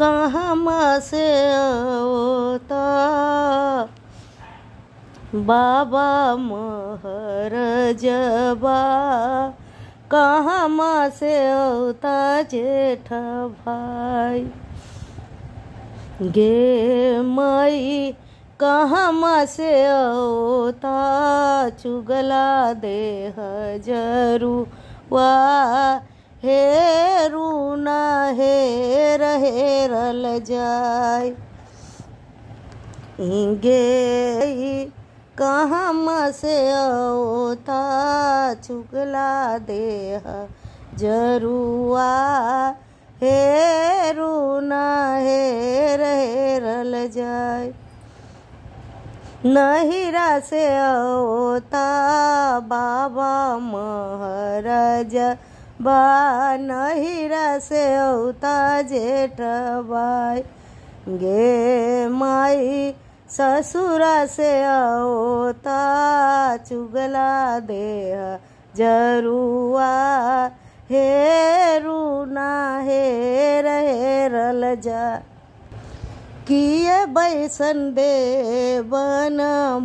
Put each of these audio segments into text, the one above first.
कहाँ से बाबा महर जबा कहमा से होता जेठ भाई गे मई कहमा से होता चुगला देह जरू वाह हे रूना हेर हेरल जाय इंगे कहाँ से ओता चुगला देह जरुआ हे रूना हेर हेरल जाय नहिरा से औता बाबा महाराजा बानहिरा से औता जेठ बाई गे माई ससुरा से औता चुगला देह जरुआ हे रूना हे रल जा किए बैसन दे बन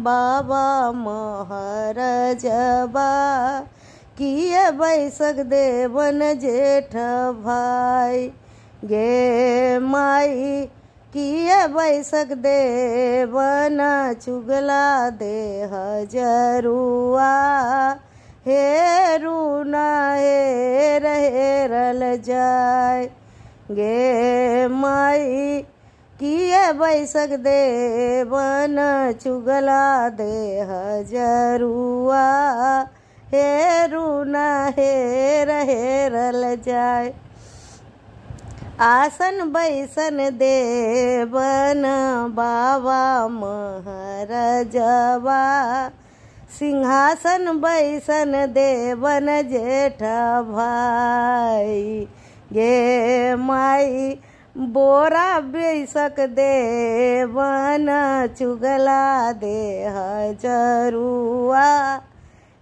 बाबा महर जबा किए बैसक देवन जेठ भाई गे माई किए बैसक देवन चुगला दे हजरुआ हे रुना हे रहेरल जाय गे माई किए बैसक देवन चुगला दे हजरुआ हे रूना हेर हेर ल जाए आसन बैसन देवन बाबा महरजवा सिंहासन बैसन देवन जेठ भाई गे माई बोरा बैसक देवन चुगला दे जरुआ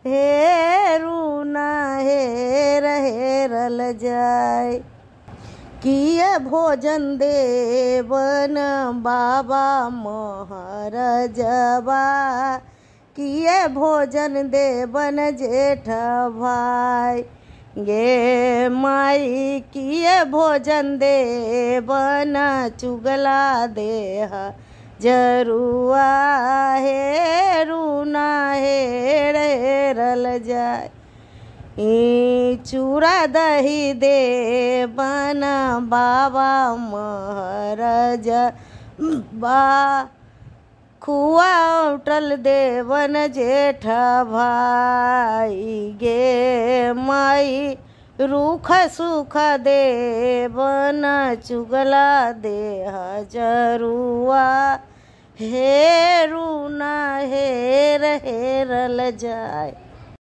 हे रूना हेर जाए जाय किय भोजन देवन बाबा मोहर जबा किए भोजन देवन जेठ भाई गे माई किए भोजन देवन चुगला देह जरुआ हे रूना हे रे जाए ए चूरा दही दे बना बाबा महाराज बा खुआ उठल देवन जेठा भाई गे माई रूख सुख देवन चुगला दे हजरुआ हेरू ना हेर हेरल जाए